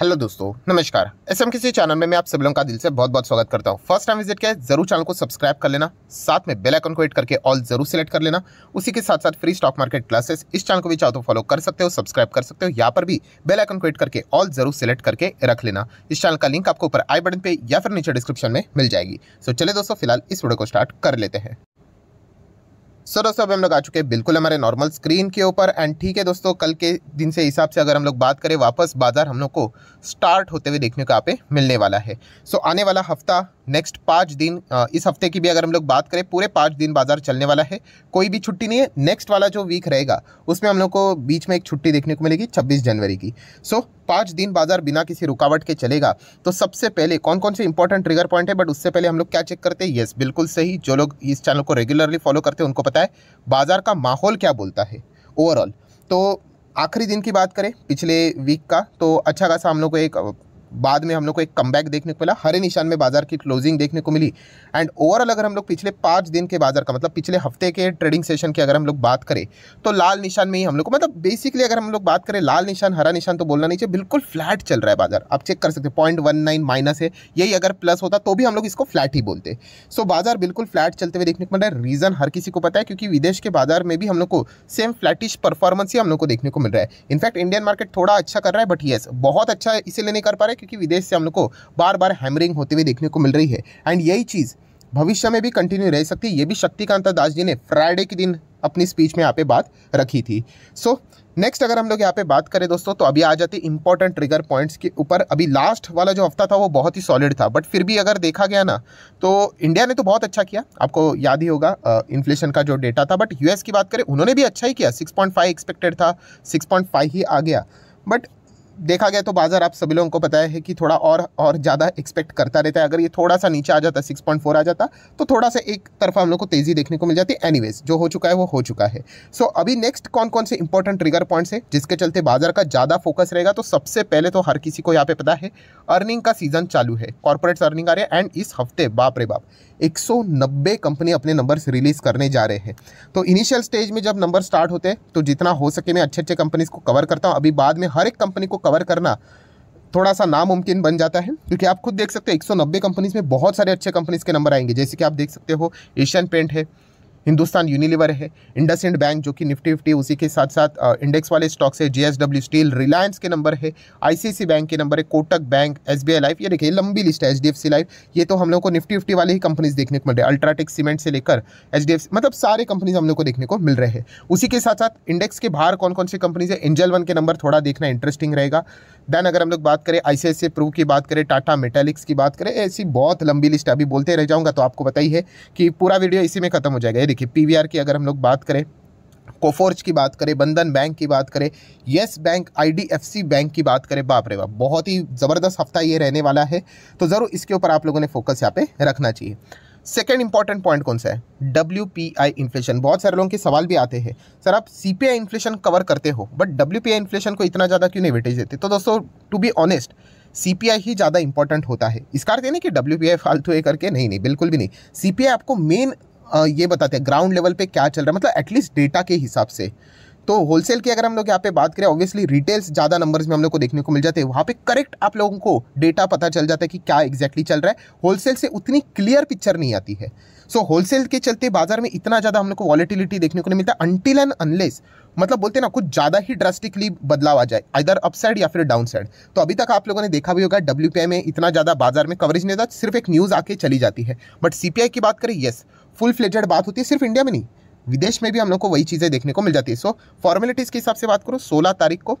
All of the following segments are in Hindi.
हेलो दोस्तों नमस्कार एस एम किसी चैनल में मैं आप सब लोगों का दिल से बहुत बहुत स्वागत करता हूँ फर्स्ट टाइम विजिट किया है जरूर चैनल को सब्सक्राइब कर लेना साथ में बेल आइकन को हिट करके ऑल जरूर सेलेक्ट कर लेना उसी के साथ साथ फ्री स्टॉक मार्केट क्लासेस इस चैनल को भी चाहो तो फॉलो कर सकते हो सब्सक्राइब कर सकते हो यहाँ पर भी बेल आइकन को हिट करके ऑल जरूर सेलेक्ट करके रख लेना इस चैनल का लिंक आपको ऊपर आई बटन पर या फिर नीचे डिस्क्रिप्शन में मिल जाएगी सो चले दोस्तों फिलहाल इस वीडियो को स्टार्ट कर लेते हैं सो दोस्तों अब हम लोग आ चुके हैं बिल्कुल हमारे नॉर्मल स्क्रीन के ऊपर एंड ठीक है दोस्तों कल के दिन से हिसाब से अगर हम लोग बात करें वापस बाजार हम लोग को स्टार्ट होते हुए देखने को यहाँ पे मिलने वाला है सो आने वाला हफ्ता नेक्स्ट पाँच दिन इस हफ्ते की भी अगर हम लोग बात करें पूरे पाँच दिन बाजार चलने वाला है कोई भी छुट्टी नहीं है नेक्स्ट वाला जो वीक रहेगा उसमें हम लोग को बीच में एक छुट्टी देखने को मिलेगी छब्बीस जनवरी की सो पाँच दिन बाजार बिना किसी रुकावट के चलेगा तो सबसे पहले कौन कौन से इंपॉर्टेंट ट्रिगर पॉइंट है बट उससे पहले हम लोग क्या चेक करते हैं येस बिल्कुल सही जो लोग इस चैनल को रेगुलरली फॉलो करते हैं उनको पता है बाजार का माहौल क्या बोलता है ओवरऑल तो आखिरी दिन की बात करें पिछले वीक का तो अच्छा खासा हम लोग को एक बाद में हम लोग को एक कम देखने को मिला हरे निशान में बाजार की क्लोजिंग देखने को मिली एंड ओवरऑल अगर हम लोग पिछले पाँच दिन के बाजार का मतलब पिछले हफ्ते के ट्रेडिंग सेशन की अगर हम लोग बात करें तो लाल निशान में ही हम लोग को मतलब बेसिकली अगर हम लोग बात करें लाल निशान हरा निशान तो बोलना नहीं चाहिए बिल्कुल फ्लैट चल रहा है बाजार आप चेक कर सकते हैं पॉइंट वन नाइन माइनस है यही अगर प्लस होता तो भी हम लोग इसको फ्लैट ही बोलते सो बाजार बिल्कुल फ्लैट चलते हुए देखने को मिल रहा है रीज़न हर किसी को पता है क्योंकि विदेश के बाजार में भी हम लोग को सेम फ्लैटिश परफॉर्मेंस ही हम लोग को देखने को मिल रहा है इनफैक्ट इंडियन मार्केट थोड़ा अच्छा कर रहा है बट येस बहुत अच्छा इसीलिए नहीं कर पा रहे क्योंकि विदेश से हम लोग को बार बार हैमरिंग होते हुए देखने को मिल रही है एंड यही चीज़ भविष्य में भी कंटिन्यू रह सकती है ये भी शक्तिकांता दास जी ने फ्राइडे के दिन अपनी स्पीच में यहाँ पे बात रखी थी सो so, नेक्स्ट अगर हम लोग यहाँ पे बात करें दोस्तों तो अभी आ जाती इंपॉर्टेंट ट्रिगर पॉइंट्स के ऊपर अभी लास्ट वाला जो हफ्ता था वो बहुत ही सॉलिड था बट फिर भी अगर देखा गया ना तो इंडिया ने तो बहुत अच्छा किया आपको याद ही होगा इन्फ्लेशन का जो डेटा था बट यूएस की बात करें उन्होंने भी अच्छा ही किया सिक्स एक्सपेक्टेड था सिक्स ही आ गया बट देखा गया तो बाज़ार आप सभी लोगों को पता है कि थोड़ा और और ज़्यादा एक्सपेक्ट करता रहता है अगर ये थोड़ा सा नीचे आ जाता सिक्स पॉइंट फोर आ जाता तो थोड़ा सा एक तरफा हम लोग को तेज़ी देखने को मिल जाती है एनीवेज जो हो चुका है वो हो चुका है सो so, अभी नेक्स्ट कौन कौन से इंपॉर्टेंट ट्रिगर पॉइंट्स है जिसके चलते बाजार का ज़्यादा फोकस रहेगा तो सबसे पहले तो हर किसी को यहाँ पे पता है अर्निंग का सीजन चालू है कॉर्पोरेट्स अर्निंग आ रहे हैं एंड इस हफ्ते बाप रे बाप एक कंपनी अपने नंबर्स रिलीज़ करने जा रहे हैं तो इनिशियल स्टेज में जब नंबर स्टार्ट होते हैं तो जितना हो सके मैं अच्छे अच्छे कंपनीज को कवर करता हूँ अभी बाद में हर एक कंपनी को कवर करना थोड़ा सा नामुमकिन बन जाता है क्योंकि आप खुद देख सकते हो 190 कंपनीज में बहुत सारे अच्छे कंपनीज के नंबर आएंगे जैसे कि आप देख सकते हो एशियन पेंट है हिंदुस्तान यूनिलीवर है इंडस इंड बैंक जो कि निफ्टी फिफ्टी उसी के साथ साथ इंडेक्स वाले स्टॉक्स है जीएसडब्ल्यू स्टील रिलायंस के नंबर है आईसीसी बैंक के नंबर है कोटक बैंक एस लाइफ ये देखिए लंबी लिस्ट है एच लाइफ ये तो हम लोग को निफ्टी फिफ्टी वाले ही कंपनीज देखने को मिल रहे हैं अल्ट्राटेक सीमेंट से लेकर एच मतलब सारे कंपनीज हम लोग को देखने को मिल रहे हैं उसी के साथ साथ इंडेक्स के बाहर कौन कौन सी कंपनीज है एंजल वन के नंबर थोड़ा देखना इंटरेस्टिंग रहेगा देन अगर हम लोग बात करें आईसीआईसी प्रूव की बात करें टाटा मेटेलिक्स की बात करें ऐसी बहुत लंबी लिस्ट अभी बोलते रह जाऊंगा तो आपको बताइए कि पूरा वीडियो इसी में खत्म हो जाएगा देखिए पी की अगर हम लोग बात करें कोफोर्ज की बात करें बंधन बैंक की बात करें येस बैंक आईडीएफसी बैंक की बात करें बाप रे बाप बहुत ही ज़बरदस्त हफ्ता ये रहने वाला है तो ज़रूर इसके ऊपर आप लोगों ने फोकस यहाँ पे रखना चाहिए सेकेंड इंपॉर्टेंट पॉइंट कौन सा है डब्ल्यू इन्फ्लेशन बहुत सारे लोगों के सवाल भी आते हैं सर आप सी इन्फ्लेशन कवर करते हो बट डब्ल्यू इन्फ्लेशन को इतना ज़्यादा क्यों नहीं वेटेज देते तो दोस्तों टू बी ऑनेस्ट सी ही ज़्यादा इंपॉर्टेंट होता है इसका अर्थ नहीं कि डब्ल्यू पी फालतू है करके नहीं नहीं बिल्कुल भी नहीं सी आपको मेन ये बताते हैं ग्राउंड लेवल पे क्या चल रहा है मतलब एटलीस्ट डेटा के हिसाब से तो होलसेल की अगर हम लोग यहाँ पे बात करें ऑब्वियसली रिटेल्स ज़्यादा नंबर्स में हम लोग को देखने को मिल जाते हैं वहाँ पे करेक्ट आप लोगों को डेटा पता चल जाता है कि क्या एग्जैक्टली exactly चल रहा है होलसेल से उतनी क्लियर पिक्चर नहीं आती है सो so, होलसेल के चलते बाजार में इतना ज़्यादा हम लोग को वॉलिटिलिटी देखने को नहीं मिलता अनटिल एंड अनलेस मतलब बोलते ना कुछ ज़्यादा ही ड्रास्टिकली बदलाव आ जाए इधर अप साइड या फिर डाउन साइड तो अभी तक आप लोगों ने देखा भी होगा डब्ल्यू में इतना ज़्यादा बाजार में कवरेज नहीं होता सिर्फ एक न्यूज़ आके चली जाती है बट सी की बात करें येस फुल फ्लेजेड बात होती है सिर्फ इंडिया में नहीं विदेश में भी हम लोग को वही चीज़ें देखने को मिल जाती है सो फॉर्मेलिटीज़ के हिसाब से बात करो सोलह तारीख को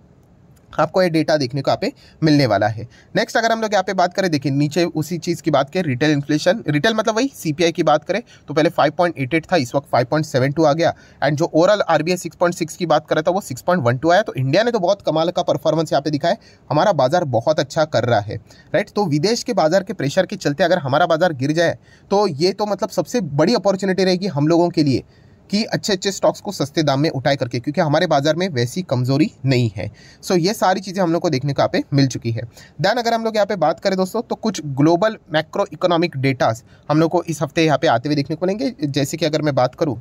आपको ये डेटा देखने को यहाँ पे मिलने वाला है नेक्स्ट अगर हम लोग यहाँ पे बात करें देखिए नीचे उसी चीज़ की बात करें रिटेल इन्फ्लेशन रिटेल मतलब वही सीपीआई की बात करें तो पहले 5.88 था इस वक्त 5.72 आ गया एंड जो ओवरऑल आरबीआई 6.6 की बात करें तो वो 6.12 आया तो इंडिया ने तो बहुत कमाल का परफॉर्मेंस यहाँ पे दिखाया हमारा बाजार बहुत अच्छा कर रहा है राइट तो विदेश के बाजार के प्रेशर के चलते अगर हमारा बाजार गिर जाए तो ये तो मतलब सबसे बड़ी अपॉर्चुनिटी रहेगी हम लोगों के लिए कि अच्छे अच्छे स्टॉक्स को सस्ते दाम में उठाए करके क्योंकि हमारे बाजार में वैसी कमजोरी नहीं है सो so, ये सारी चीज़ें हम लोग को देखने को यहाँ पे मिल चुकी है दैन अगर हम लोग यहाँ पे बात करें दोस्तों तो कुछ ग्लोबल मैक्रो इकोनॉमिक डेटास हम लोग को इस हफ्ते यहाँ पे आते हुए देखने को मिलेंगे जैसे कि अगर मैं बात करूँ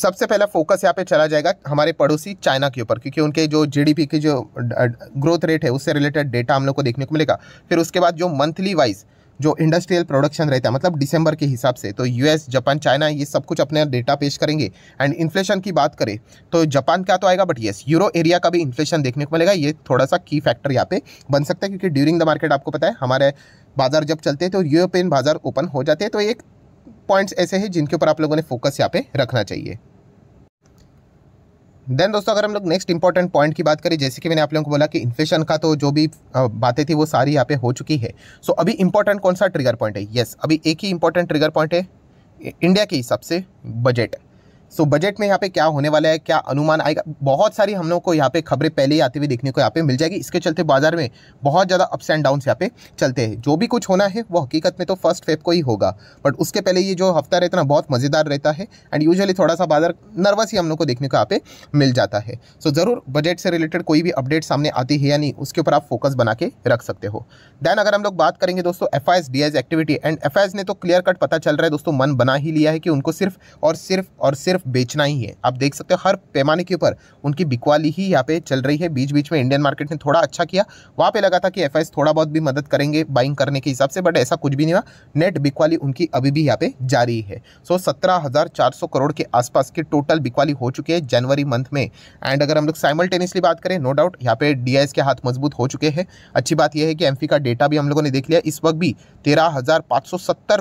सबसे पहला फोकस यहाँ पे चला जाएगा हमारे पड़ोसी चाइना के ऊपर क्योंकि उनके जो जीडीपी की जो ग्रोथ रेट है उससे रिलेटेड डेटा हम लोग को देखने को मिलेगा फिर उसके बाद जो मंथली वाइज़ जो इंडस्ट्रियल प्रोडक्शन रहता है मतलब दिसंबर के हिसाब से तो यूएस जापान चाइना ये सब कुछ अपने डेटा पेश करेंगे एंड इन्फ्लेशन की बात करें तो जापान का तो आएगा बट येस यूरो एरिया का भी इन्फ्लेशन देखने को मिलेगा ये थोड़ा सा की फैक्टर यहाँ पे बन सकता है क्योंकि ड्यूरिंग द मार्केट आपको पता है हमारे बाजार जब चलते हैं तो यूरोपियन बाजार ओपन हो जाते हैं तो एक पॉइंट्स ऐसे हैं जिनके ऊपर आप लोगों ने फोकस यहाँ पे रखना चाहिए देन दोस्तों अगर हम लोग नेक्स्ट इंपॉर्टेंट पॉइंट की बात करें जैसे कि मैंने आप लोगों को बोला कि इन्फ्लेशन का तो जो भी बातें थी वो सारी यहाँ पे हो चुकी है सो so, अभी इंपॉर्टेंट कौन सा ट्रिगर पॉइंट है येस yes, अभी एक ही इंपॉर्टेंट ट्रिगर पॉइंट है इंडिया के हिसाब से बजट सो बजट में यहाँ पे क्या होने वाला है क्या अनुमान आएगा बहुत सारी हम लोग को यहाँ पे खबरें पहले ही आती हुई देखने को यहाँ पे मिल जाएगी इसके चलते बाजार में बहुत ज़्यादा अप्स एंड डाउन्स यहाँ पे चलते हैं जो भी कुछ होना है वो हकीकत में तो फर्स्ट फेब को ही होगा बट उसके पहले ये जो हफ्ता रहता ना बहुत मज़ेदार रहता है एंड यूजली थोड़ा सा बाजार नर्वस ही हम लोग को देखने को यहाँ पे मिल जाता है सो so, ज़रूर बजट से रिलेटेड कोई भी अपडेट सामने आती है या नहीं उसके ऊपर आप फोकस बना के रख सकते हो दैन अगर हम लोग बात करेंगे दोस्तों F I activity and F ने तो क्लियर कट पता चल रहा है दोस्तों मन बना ही लिया है कि उनको सिर्फ और सिर्फ और सिर्फ सिर्फ बेचना ही है आप देख सकते हो हर पैमाने के ऊपर उनकी बिकवाली ही यहाँ पे चल रही है बीच बीच में इंडियन मार्केट ने थोड़ा अच्छा किया वहाँ पे लगा था कि एफ थोड़ा बहुत भी मदद करेंगे बाइंग करने के हिसाब से बट ऐसा कुछ भी नहीं हुआ नेट बिकवाली उनकी अभी भी यहाँ पे जारी है सो सत्रह करोड़ के आसपास की टोटल बिकवाली हो चुकी है जनवरी मंथ में एंड अगर हम लोग साइमल्टेनियसली बात करें नो डाउट यहाँ पे डी के हाथ मजबूत हो चुके हैं अच्छी बात यह है कि एम का डेटा भी हम लोगों ने देख लिया इस वक्त भी तेरह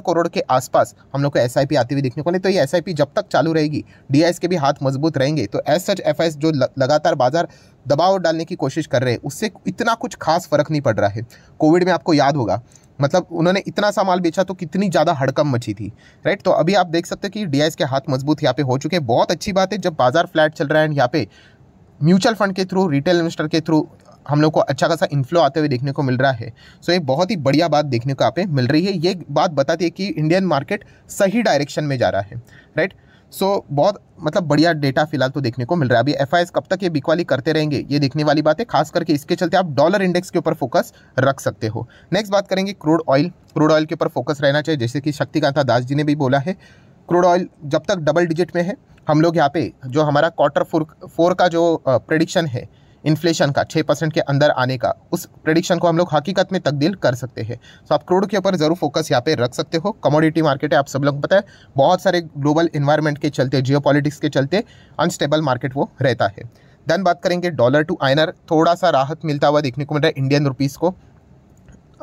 करोड़ के आसपास हम लोग को एस आती हुई देखने को नहीं तो ये एस जब तक चालू रहेगी डी के भी हाथ मजबूत रहेंगे तो एज सच एफ जो लगातार बाजार दबाव डालने की कोशिश कर रहे हैं उससे इतना कुछ खास फर्क नहीं पड़ रहा है कोविड में आपको याद होगा मतलब उन्होंने इतना सा माल बेचा तो कितनी ज़्यादा हड़कम मची थी राइट तो अभी आप देख सकते हैं कि डी के हाथ मजबूत यहाँ पे हो चुके हैं बहुत अच्छी बात है जब बाजार फ्लैट चल रहा है यहाँ पे म्यूचुअल फंड के थ्रू रिटेल इन्वेस्टर के थ्रू हम लोग को अच्छा खासा इन्फ्लो आते हुए देखने को मिल रहा है सो तो एक बहुत ही बढ़िया बात देखने को यहाँ पे मिल रही है ये बात बताती है कि इंडियन मार्केट सही डायरेक्शन में जा रहा है राइट सो बहुत मतलब बढ़िया डेटा फिलहाल तो देखने को मिल रहा है अभी एफ कब तक ये बिकवाली करते रहेंगे ये देखने वाली बात है खास करके इसके चलते आप डॉलर इंडेक्स के ऊपर फोकस रख सकते हो नेक्स्ट बात करेंगे क्रूड ऑयल क्रूड ऑयल के ऊपर फोकस रहना चाहिए जैसे कि शक्तिकांता दास जी ने भी बोला है क्रूड ऑयल जब तक डबल डिजिट में है हम लोग यहाँ पे जो हमारा क्वार्टर फोर फोर का जो प्रडिक्शन है इन्फ्लेशन का छः परसेंट के अंदर आने का उस प्रडिक्शन को हम लोग हकीकत में तब्दील कर सकते हैं सो तो आप क्रूड के ऊपर ज़रूर फोकस यहाँ पे रख सकते हो कमोडिटी मार्केट है आप सब लोग पता है बहुत सारे ग्लोबल इन्वायरमेंट के चलते जियो के चलते अनस्टेबल मार्केट वो रहता है देन बात करेंगे डॉलर टू आइनर थोड़ा सा राहत मिलता हुआ देखने को मिल रहा है इंडियन रुपीज़ को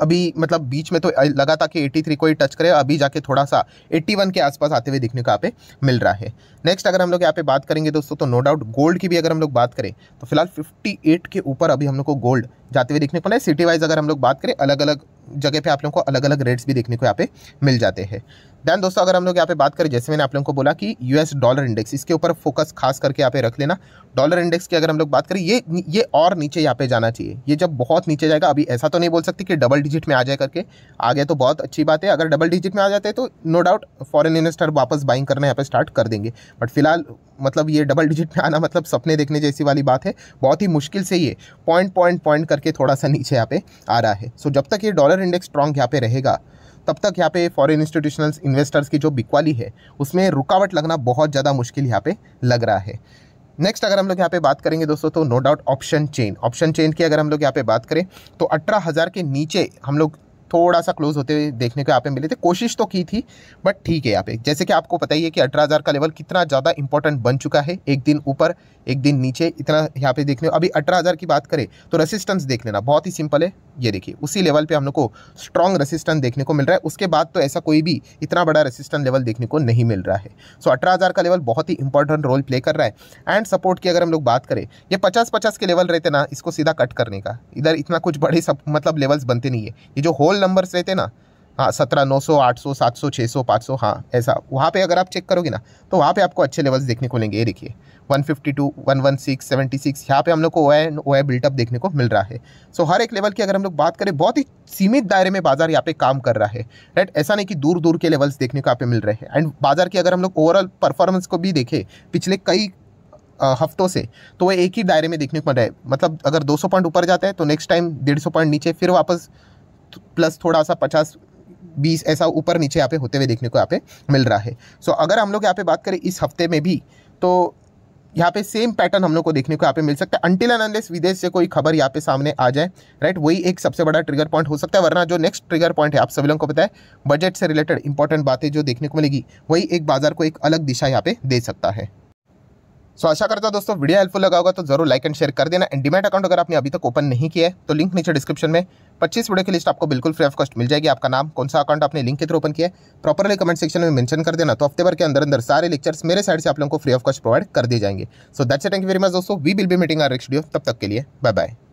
अभी मतलब बीच में तो लगा था कि 83 को ही टच करे अभी जाके थोड़ा सा 81 के आसपास आते हुए देखने को यहाँ पे मिल रहा है नेक्स्ट अगर हम लोग यहाँ पे बात करेंगे दोस्तों तो नो डाउट गोल्ड की भी अगर हम लोग बात करें तो फिलहाल 58 के ऊपर अभी हम लोग को गोल्ड जाते हुए देखने को मिला है सिटी वाइज अगर हम लोग बात करें अलग अलग जगह पर आप लोग को अलग अलग रेट्स भी देखने को यहाँ पे मिल जाते हैं दैन दोस्तों अगर हम लोग यहाँ पे बात करें जैसे मैंने आप लोगों को बोला कि यूएस डॉलर इंडेक्स इसके ऊपर फोकस खास करके यहाँ पे रख लेना डॉलर इंडेक्स की अगर हम लोग बात करें ये ये और नीचे यहाँ पे जाना चाहिए ये जब बहुत नीचे जाएगा अभी ऐसा तो नहीं बोल सकते कि डबल डिजिट में आ जाए करके आ गया तो बहुत अच्छी बात है अगर डबल डिजिट में आ जाते तो नो डाउट फॉरन इन्वेस्टर वापस बाइंग करना यहाँ पर स्टार्ट कर देंगे बट फिलहाल मतलब ये डबल डिजिट में आना मतलब सपने देखने जैसी वाली बात है बहुत ही मुश्किल से ये पॉइंट पॉइंट पॉइंट करके थोड़ा सा नीचे यहाँ पे आ रहा है सो जब तक ये डॉलर इंडेक्स स्ट्रॉन्ग यहाँ पे रहेगा तब तक यहाँ पे फॉरेन इंस्टीट्यूशनल इन्वेस्टर्स की जो बिकवाली है उसमें रुकावट लगना बहुत ज़्यादा मुश्किल यहाँ पे लग रहा है नेक्स्ट अगर हम लोग यहाँ पे बात करेंगे दोस्तों तो no doubt option chain option chain की अगर हम लोग यहाँ पे बात करें तो अठारह हज़ार के नीचे हम लोग थोड़ा सा क्लोज होते हुए देखने को यहाँ पे मिले थे कोशिश तो की थी बट ठीक है यहाँ पे जैसे कि आपको पता ही है कि अठारह हज़ार का लेवल कितना ज़्यादा इंपॉर्टेंट बन चुका है एक दिन ऊपर एक दिन नीचे इतना यहाँ पे देखने अभी अठारह हज़ार की बात करें तो रेसिस्टेंस देख लेना बहुत ही सिंपल है ये देखिए उसी लेवल पे हम लोग को स्ट्रॉन्ग रेसिस्टेंस देखने को मिल रहा है उसके बाद तो ऐसा कोई भी इतना बड़ा रेसिस्टेंस लेवल देखने को नहीं मिल रहा है सो अठारह अठारह का लेवल बहुत ही इंपॉर्टेंट रोल प्ले कर रहा है एंड सपोर्ट की अगर हम लोग बात करें ये पचास पचास के लेवल रहते ना इसको सीधा कट करने का इधर इतना कुछ बड़े सब मतलब लेवल्स बनते नहीं है ये जो होल नंबर्स रहते ना हाँ सत्रह नौ सौ आठ सौ सात सौ छः सौ पाँच सौ हाँ ऐसा वहाँ पे अगर आप चेक करोगे ना तो वहाँ पे आपको अच्छे लेवल्स देखने को मिलेंगे ये देखिए one one one fifty two six seventy six यहाँ पर हम लोग को ओ एंड ओ बिल्टअप देखने को मिल रहा है सो so, हर एक लेवल की अगर हम लोग बात करें बहुत ही सीमित दायरे में बाजार यहाँ पे काम कर रहा है राइट ऐसा नहीं कि दूर दूर के लेवल्स देखने को यहाँ पे मिल रहे हैं एंड बाजार की अगर हम लोग ओवरऑल परफॉर्मेंस को भी देखें पिछले कई हफ्तों से तो वह एक ही दायरे में देखने को मिल रहा है मतलब अगर दो सौ पॉइंट ऊपर जाता है तो नेक्स्ट टाइम डेढ़ सौ पॉइंट नीचे फिर वापस प्लस थोड़ा सा पचास बीस ऐसा ऊपर नीचे यहाँ पे होते हुए देखने को यहाँ पे मिल रहा है सो so, अगर हम लोग यहाँ पे बात करें इस हफ्ते में भी तो यहाँ पे सेम पैटर्न हम लोग को देखने को यहाँ पे मिल सकता है अंटिल एंड अनलेस विदेश से कोई खबर यहाँ पे सामने आ जाए राइट वही एक सबसे बड़ा ट्रिगर पॉइंट हो सकता है वरना जो नेक्स्ट ट्रिगर पॉइंट है आप सभी लोगों को पता है बजट से रिलेटेड इंपॉर्टेंट बातें जो देखने को मिलेगी वही एक बाजार को एक अलग दिशा यहाँ पे दे सकता है सो so, आशा करता हूँ दोस्तों वीडियो हेल्पफुल लगा होगा तो जरूर लाइक एंड शेयर कर देना एंड डिमेट अकाउंट अगर आपने अभी तक ओपन नहीं किया है तो लिंक नीचे डिस्क्रिप्शन में 25 वीडियो की लिस्ट आपको बिल्कुल फ्री ऑफ कॉस्ट मिल जाएगी आपका नाम कौन सा अकाउंट आपने लिंक के थ्रू ओपन किया है प्रॉपरली कमेंट सेक्शन में मैंशन कर देना तो हफ्ते भर के अंदर अंदर सारे लेक्चर्स मेरे साइड से आप लोगों को फ्री ऑफ कॉस्ट प्रोवाइड कर दिए जाएंगे so that's thank you very much दोस्तों वी विल भी मीटिंग आर नेक्स्ट वीडियो तब तक के लिए बाय बाय